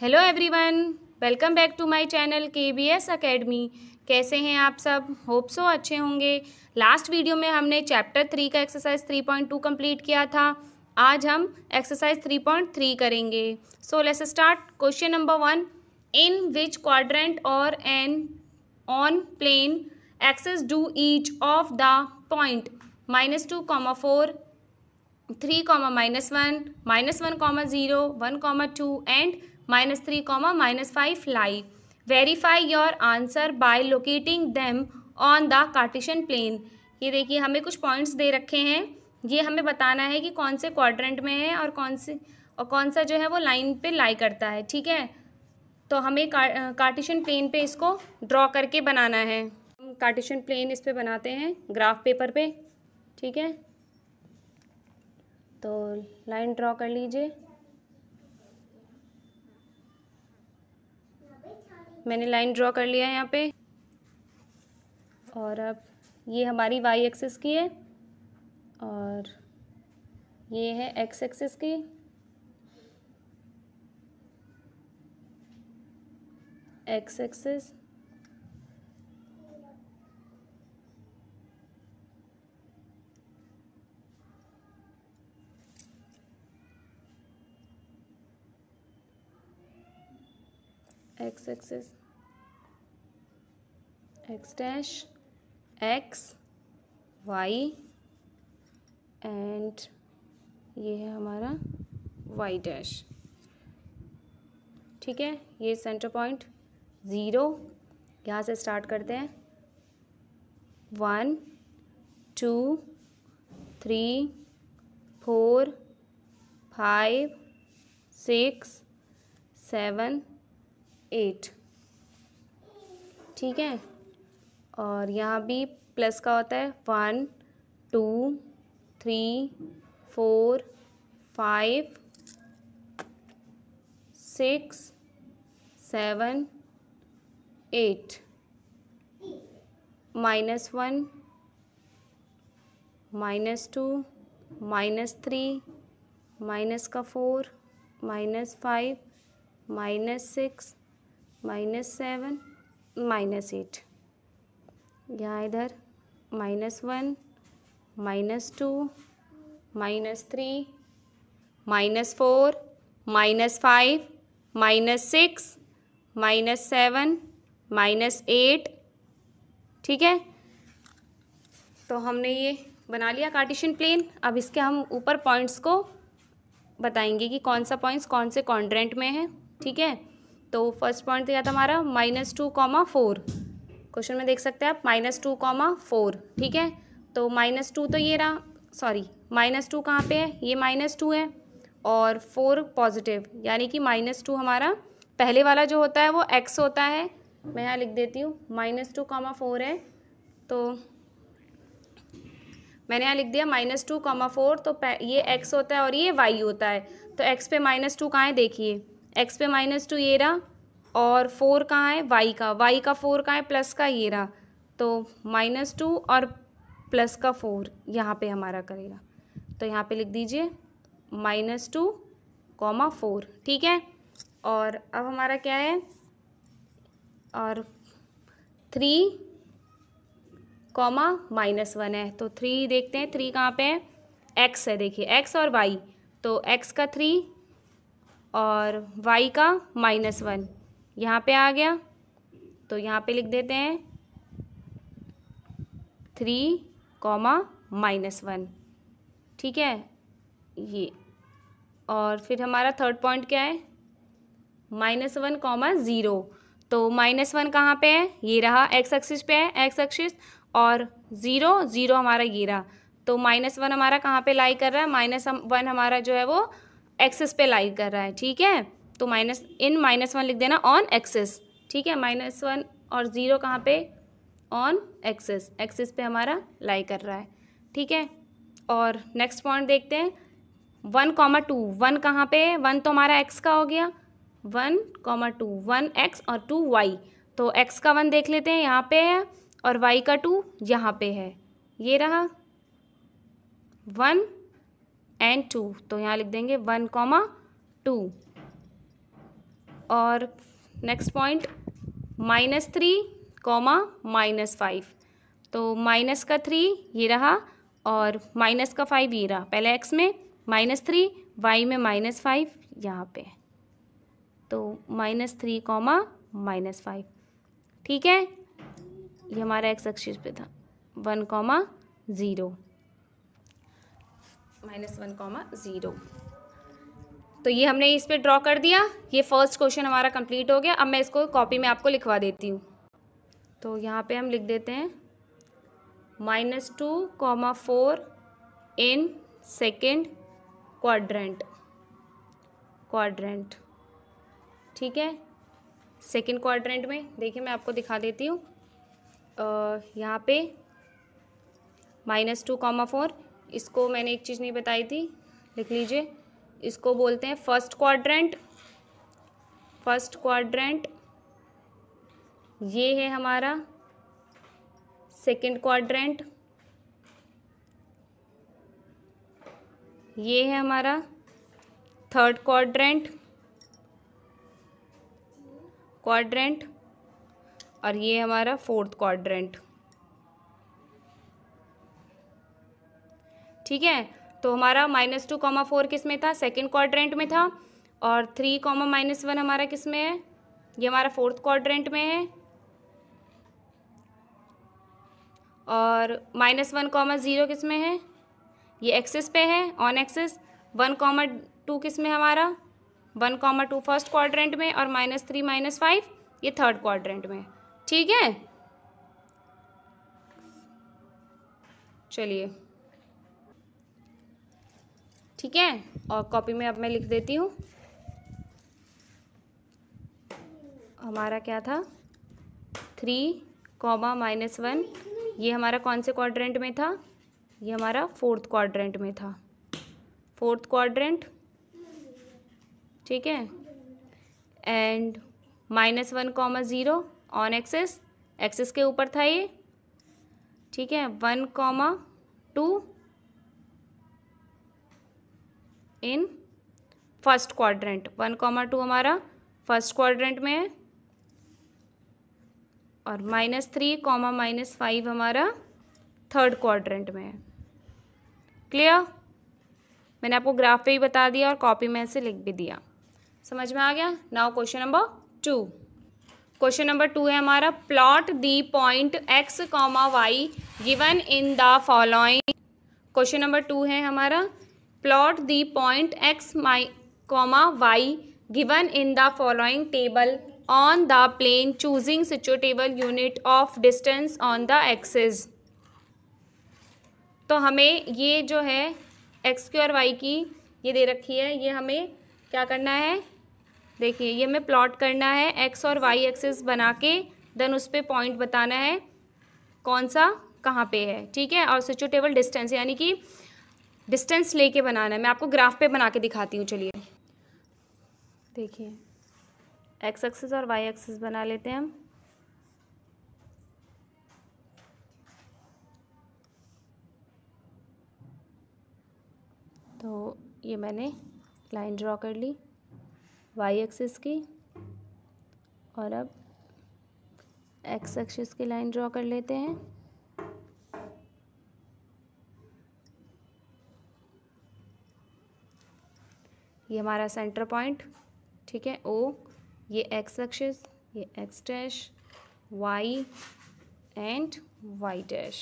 hello everyone welcome back to my channel K B S academy कैसे हैं आप सब होप सो अच्छे होंगे लास्ट वीडियो में हमने चैप्टर थ्री का exercise three point two complete किया था आज हम एक्सरसाइज थ्री पॉइंट थ्री करेंगे so let's start question number one in which quadrant और an on plane axes do each of the point minus two comma four three comma minus one minus one comma zero one comma two and minus three comma minus five lie verify your answer by locating them on the Cartesian plane ये देखिए हमें कुछ points दे रखे हैं ये हमें बताना है कि कौन से क्वाड्रेंट में है और कौन से और कौन सा जो है वो लाइन पे लाई करता है ठीक है तो हमें कार्टिशन प्लेन पे इसको ड्रॉ करके बनाना है हम कार्टिशन प्लेन इस पर बनाते हैं ग्राफ पेपर पे ठीक है तो लाइन ड्रॉ कर लीजिए मैंने लाइन ड्रॉ कर लिया है यहाँ पे और अब ये हमारी वाई एक्सेस की है और ये है एक्स एक्सेस की x axis x axis x dash x y and ये है हमारा वाई डैश ठीक है ये सेंटर पॉइंट ज़ीरो यहाँ से स्टार्ट करते हैं one two three four five six seven eight ठीक है और यहाँ भी प्लस का होता है one two three four five six seven eight minus one minus two minus three minus का four minus five minus six minus seven minus eight यहाँ इधर minus one minus two minus three minus four minus five minus six minus seven minus eight ठीक है तो हमने ये बना लिया कार्टिशन प्लेन अब इसके हम ऊपर पॉइंट्स को बताएंगे कि कौन सा पॉइंट्स कौन से कॉन्ड्रेंट में है ठीक है तो फर्स्ट पॉइंट दिया था हमारा minus two comma four question में देख सकते हैं आप माइनस टू कॉमा फोर ठीक है तो माइनस टू तो ये रहा सॉरी माइनस टू कहाँ पर है ये माइनस टू है और फोर पॉजिटिव यानी कि माइनस टू हमारा पहले वाला जो होता है वो एक्स होता है मैं यहाँ लिख देती हूँ माइनस टू कॉमा फोर है तो मैंने यहाँ लिख दिया माइनस टू कॉमा फोर तो ये एक्स होता है और ये वाई होता है तो एक्स पे माइनस टू कहाँ है देखिए एक्स पे माइनस टू ये रहा और फोर कहाँ है वाई का वाई का फोर कहाँ है प्लस का ये रहा तो माइनस टू और प्लस का फोर यहाँ पे हमारा करेगा तो यहाँ पे लिख दीजिए माइनस टू कॉमा फोर ठीक है और अब हमारा क्या है और थ्री कॉमा माइनस वन है तो थ्री देखते हैं थ्री कहाँ पे है एक्स है देखिए एक्स और वाई तो एक्स का थ्री और वाई का माइनस वन यहाँ पे आ गया तो यहाँ पे लिख देते हैं थ्री कॉमा माइनस वन ठीक है ये और फिर हमारा थर्ड पॉइंट क्या है माइनस वन कॉमा ज़ीरो तो माइनस वन कहाँ पे है ये रहा एक्स एक्सिस पे है एक्स एक्सिस और ज़ीरो ज़ीरो हमारा ये रहा तो माइनस वन हमारा कहाँ पे लाई कर रहा है माइनस वन हमारा जो है वो एक्सेस पे लाइक कर रहा है ठीक है तो माइनस इन माइनस वन लिख देना ऑन एक्सेस ठीक है माइनस वन और ज़ीरो कहाँ पे ऑन एक्सेस एक्सेस पे हमारा लाइक कर रहा है ठीक है और नेक्स्ट पॉइंट देखते हैं वन कॉमा टू वन कहाँ पे है वन तो हमारा एक्स का हो गया one comma two one x और टू वाई तो एक्स का वन देख लेते हैं यहाँ पे है और वाई का टू यहाँ पे है ये रहा वन एंड टू तो यहाँ लिख देंगे वन कॉमा टू और next point minus three comma minus five तो माइनस का थ्री ये रहा और माइनस का फाइव ये रहा पहले एक्स में माइनस थ्री वाई में माइनस फाइव यहाँ पे तो minus three comma minus five ठीक है ये हमारा एक्स एक्सिस पे था one comma zero minus one comma zero तो ये हमने इस पर ड्रॉ कर दिया ये फर्स्ट क्वेश्चन हमारा कंप्लीट हो गया अब मैं इसको कॉपी में आपको लिखवा देती हूँ तो यहाँ पे हम लिख देते हैं minus two comma four in second quadrant quadrant ठीक है सेकेंड क्वाड्रेंट में देखिए मैं आपको दिखा देती हूँ यहाँ पे माइनस टू कॉमा फोर इसको मैंने एक चीज़ नहीं बताई थी लिख लीजिए इसको बोलते हैं फर्स्ट क्वाड्रेंट फर्स्ट क्वाड्रेंट ये है हमारा सेकंड क्वाड्रेंट ये है हमारा थर्ड क्वाड्रेंट क्वाड्रेंट और ये हमारा फोर्थ क्वाड्रेंट ठीक है तो हमारा माइनस टू कॉमा फोर किस में था सेकेंड क्वाड्रेंट में था और थ्री कॉमा माइनस वन हमारा किस में है ये हमारा फोर्थ क्वाड्रेंट में है और माइनस वन कॉमा ज़ीरो किस में है ये एक्सेस पे है on axes one comma two किस में हमारा one comma two first quadrant में और माइनस थ्री माइनस फाइव ये थर्ड क्वाड्रेंट में ठीक है चलिए ठीक है और कॉपी में अब मैं लिख देती हूँ हमारा क्या था थ्री कॉमा माइनस वन ये हमारा कौन से क्वाड्रेंट में था ये हमारा फोर्थ क्वाड्रेंट में था फोर्थ क्वाड्रेंट ठीक है and minus one comma zero on axes axes के ऊपर था ये ठीक है one comma two in first quadrant one comma two हमारा फर्स्ट क्वाड्रेंट में है और minus three comma minus five हमारा थर्ड क्वाड्रेंट में है क्लियर मैंने आपको ग्राफ पे ही बता दिया और कॉपी में से लिख भी दिया समझ में आ गया now question number two question number two है हमारा plot the point x comma y given in the following question number two है हमारा plot the point x my comma y given in the following table on the plane choosing situable unit of distance on the axes तो हमें ये जो है x और Y की ये दे रखी है ये हमें क्या करना है देखिए ये हमें प्लॉट करना है एक्स और वाई एक्सेस बना के देन उस पर पॉइंट बताना है कौन सा कहाँ पे है ठीक है और सिचुएटेबल डिस्टेंस यानी कि डिस्टेंस लेके बनाना है मैं आपको ग्राफ पे बना के दिखाती हूँ चलिए देखिए एक्स एक्सिस और वाई एक्सिस बना लेते हैं हम तो ये मैंने लाइन ड्रॉ कर ली वाई एक्सिस की और अब एक्स एक्सिस की लाइन ड्रॉ कर लेते हैं ये हमारा सेंटर पॉइंट ठीक है ओ ये एक्स एक्सिस ये x dash y and y dash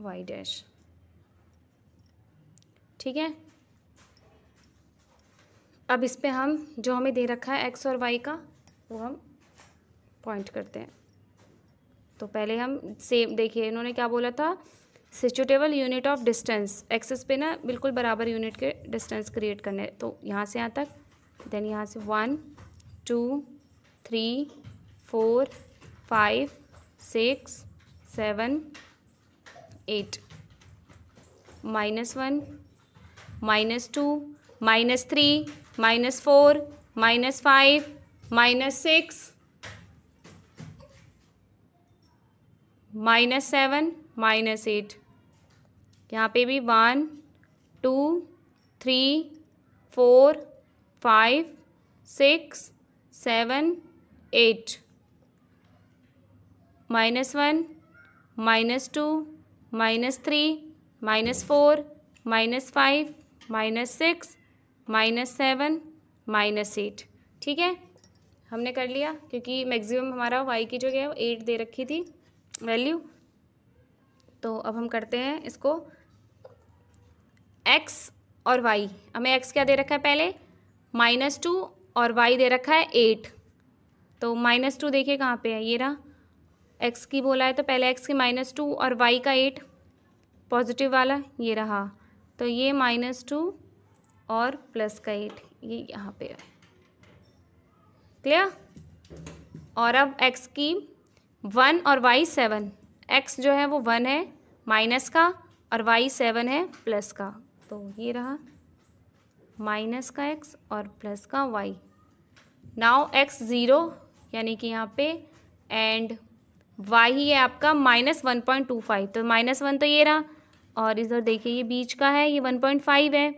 y dash ठीक है अब इस पर हम जो हमें दे रखा है एक्स और वाई का वो हम पॉइंट करते हैं तो पहले हम सेम देखिए इन्होंने क्या बोला था suitable unit of distance axes पे ना बिल्कुल बराबर यूनिट के डिस्टेंस क्रिएट करने तो यहाँ से यहाँ तक देन यहाँ से one two three four five six seven eight minus one minus two minus three minus four minus five minus six minus seven minus eight यहाँ पे भी one two three four five six seven eight minus one minus two minus three minus four minus five minus six minus seven minus eight ठीक है हमने कर लिया क्योंकि maximum हमारा वाई की जो है वो एट दे रखी थी वैल्यू तो अब हम करते हैं इसको एक्स और वाई हमें एक्स क्या दे रखा है पहले माइनस टू और वाई दे रखा है एट तो माइनस टू देखिए कहाँ पे है ये रहा एक्स की बोला है तो पहले एक्स की माइनस टू और वाई का एट पॉजिटिव वाला ये रहा तो ये माइनस टू और प्लस का एट ये यहाँ पे है क्लियर और अब एक्स की वन और वाई सेवन एक्स जो है वो वन है माइनस का और वाई सेवन है प्लस का तो ये रहा माइनस का एक्स और प्लस का वाई नाव एक्स ज़ीरो यानी कि यहाँ पे एंड वाई ही है आपका minus one point two five तो माइनस वन तो ये रहा और इधर देखिए ये बीच का है ये वन पॉइंट फाइव है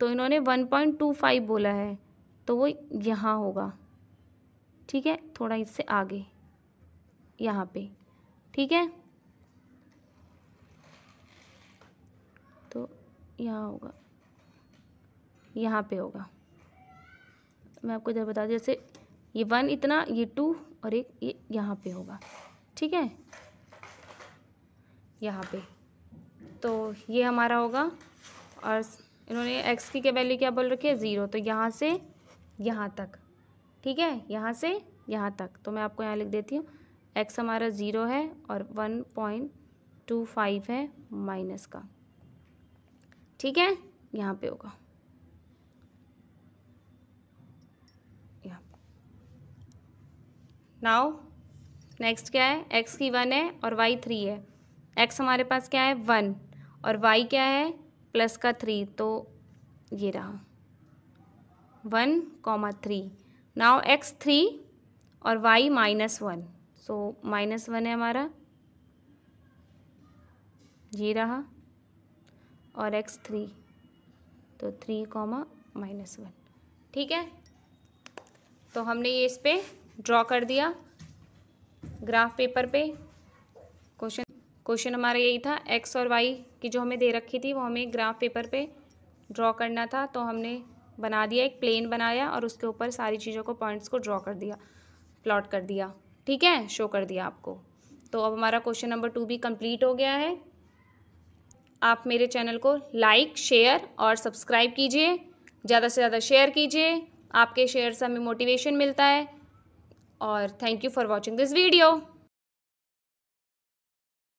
तो इन्होंने वन पॉइंट टू फाइव बोला है तो वो यहाँ होगा ठीक है थोड़ा इससे आगे यहाँ पे ठीक है यहाँ होगा यहाँ पे होगा मैं आपको इधर बता दूँ जैसे ये वन इतना ये टू और एक ये यहाँ पे होगा ठीक है यहाँ पे तो ये हमारा होगा और इन्होंने एक्स की क्या वैल्यू क्या बोल रखी है ज़ीरो तो यहाँ से यहाँ तक ठीक है यहाँ से यहाँ तक तो मैं आपको यहाँ लिख देती हूँ एक्स हमारा ज़ीरो है और वन पॉइंट टू फाइव है माइनस का ठीक है यहाँ पे होगा यहाँ नाउ नेक्स्ट क्या है एक्स की वन है और वाई थ्री है एक्स हमारे पास क्या है वन और वाई क्या है प्लस का थ्री तो ये रहा one comma three now x three और y minus one so minus one है हमारा ये रहा और एक्स थ्री तो थ्री कॉमा माइनस वन ठीक है तो हमने ये इस पर ड्रॉ कर दिया ग्राफ पेपर पे क्वेश्चन क्वेश्चन हमारा यही था एक्स और वाई की जो हमें दे रखी थी वो हमें ग्राफ पेपर पे ड्रॉ करना था तो हमने बना दिया एक प्लेन बनाया और उसके ऊपर सारी चीज़ों को पॉइंट्स को ड्रॉ कर दिया प्लॉट कर दिया ठीक है शो कर दिया आपको तो अब हमारा क्वेश्चन नंबर टू भी कंप्लीट हो गया है आप मेरे चैनल को लाइक शेयर और सब्सक्राइब कीजिए ज़्यादा से ज़्यादा शेयर कीजिए आपके शेयर से हमें मोटिवेशन मिलता है और thank you for watching this video